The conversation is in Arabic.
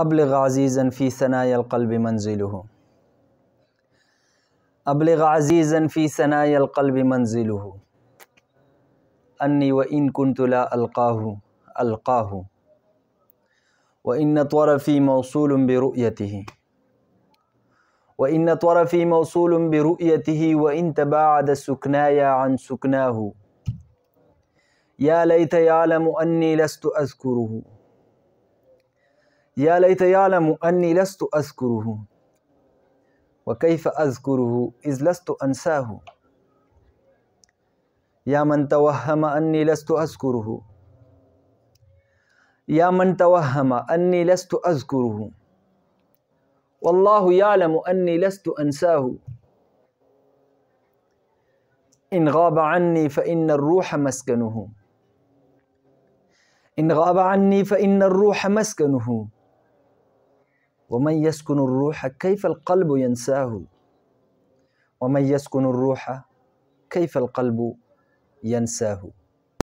أبلغ عزيزا في ثنايا القلب منزله أبلغ عزيزا في ثنايا القلب منزله أني وإن كنت لا ألقاه ألقاه وإن طرفي موصول برؤيته وإن طرفي موصول برؤيته وإن تباعد سكناي عن سكناه يا ليت يعلم أني لست أذكره يا ليت يعلم أني لست أذكره وكيف أذكره إذ لست أنساه يا من توهم أني لست أذكره يا من توهم أني لست أذكره والله يعلم أني لست أنساه إن غاب عني فإن الروح مسكنه إن غاب عني فإن الروح مسكنه ومن يسكن الروح كيف القلب ينساه ومن يسكن الروح كيف القلب ينساه